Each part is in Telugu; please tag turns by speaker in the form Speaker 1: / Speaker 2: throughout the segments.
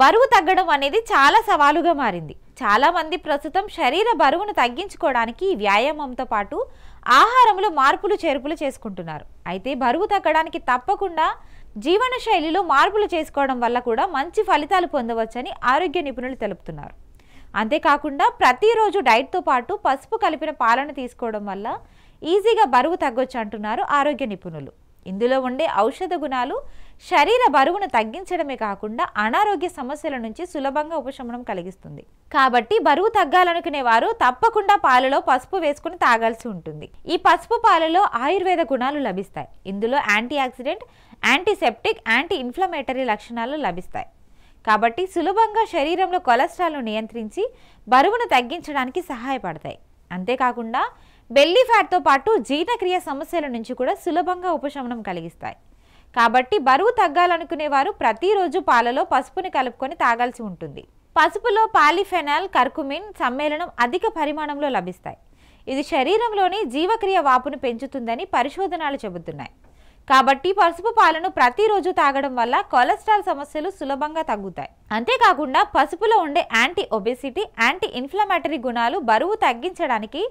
Speaker 1: బరువు తగ్గడం అనేది చాలా సవాలుగా మారింది చాలామంది ప్రస్తుతం శరీర బరువును తగ్గించుకోవడానికి వ్యాయామంతో పాటు ఆహారంలో మార్పులు చేర్పులు చేసుకుంటున్నారు అయితే బరువు తగ్గడానికి తప్పకుండా జీవన శైలిలో మార్పులు చేసుకోవడం వల్ల కూడా మంచి ఫలితాలు పొందవచ్చని ఆరోగ్య నిపుణులు తెలుపుతున్నారు అంతేకాకుండా ప్రతిరోజు డైట్తో పాటు పసుపు కలిపిన పాలను తీసుకోవడం వల్ల ఈజీగా బరువు తగ్గొచ్చు అంటున్నారు ఆరోగ్య నిపుణులు ఇందులో ఉండే ఔషధ గుణాలు శరీర బరువును తగ్గించడమే కాకుండా అనారోగ్య సమస్యల నుంచి సులభంగా ఉపశమనం కలిగిస్తుంది కాబట్టి బరువు తగ్గాలనుకునే వారు తప్పకుండా పాలలో పసుపు వేసుకుని తాగాల్సి ఉంటుంది ఈ పసుపు పాలలో ఆయుర్వేద గుణాలు లభిస్తాయి ఇందులో antioxidant antiseptic anti inflammatory లక్షణాలు లభిస్తాయి కాబట్టి సులభంగా శరీరంలో కొలెస్ట్రాల్ను నియంత్రించి బరువును తగ్గించడానికి సహాయపడతాయి అంతేకాకుండా బెల్లీ ఫ్యాట్తో పాటు జీర్ణక్రియ సమస్యల నుంచి కూడా సులభంగా ఉపశమనం కలిగిస్తాయి కాబట్టి బరువు తగ్గాలనుకునేవారు ప్రతిరోజు పాలలో పసుపుని కలుపుకొని తాగాల్సి ఉంటుంది పసుపులో పాలిఫెనాల్ కర్కుమిన్ సమ్మేళనం అధిక పరిమాణంలో లభిస్తాయి ఇది శరీరంలోని జీవక్రియ వాపును పెంచుతుందని పరిశోధనలు చెబుతున్నాయి కాబట్టి పసుపు పాలను ప్రతిరోజు తాగడం వల్ల కొలెస్ట్రాల్ సమస్యలు సులభంగా తగ్గుతాయి అంతేకాకుండా పసుపులో ఉండే యాంటీ ఒబెసిటీ యాంటీ ఇన్ఫ్లమేటరీ గుణాలు బరువు తగ్గించడానికి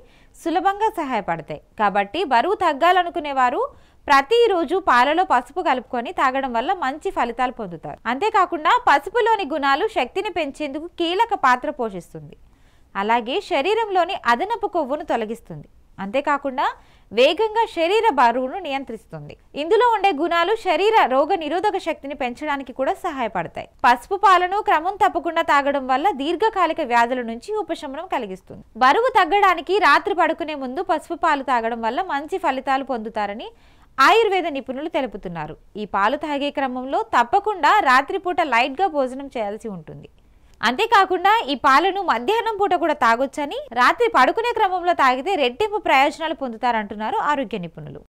Speaker 1: సులభంగా సహాయపడతాయి కాబట్టి బరువు తగ్గాలనుకునేవారు ప్రతిరోజు పాలలో పసుపు కలుపుకొని తాగడం వల్ల మంచి ఫలితాలు పొందుతారు అంతేకాకుండా పసుపులోని గుణాలు శక్తిని పెంచేందుకు కీలక పాత్ర పోషిస్తుంది అలాగే శరీరంలోని అదనపు కొవ్వును తొలగిస్తుంది అంతేకాకుండా వేగంగా శరీర బరువును నియంత్రిస్తుంది ఇందులో ఉండే గుణాలు శరీర రోగ నిరోధక శక్తిని పెంచడానికి కూడా సహాయపడతాయి పసుపు పాలను క్రమం తప్పకుండా తాగడం వల్ల దీర్ఘకాలిక వ్యాధుల నుంచి ఉపశమనం కలిగిస్తుంది బరువు తగ్గడానికి రాత్రి పడుకునే ముందు పసుపు పాలు తాగడం వల్ల మంచి ఫలితాలు పొందుతారని ఆయుర్వేద నిపుణులు తెలుపుతున్నారు ఈ పాలు తాగే క్రమంలో తప్పకుండా రాత్రిపూట లైట్గా భోజనం చేయాల్సి ఉంటుంది అంతేకాకుండా ఈ పాలను మధ్యాహ్నం పూట కూడా తాగొచ్చని రాత్రి పడుకునే క్రమంలో తాగితే రెట్టింపు ప్రయోజనాలు పొందుతారంటున్నారు ఆరోగ్య నిపుణులు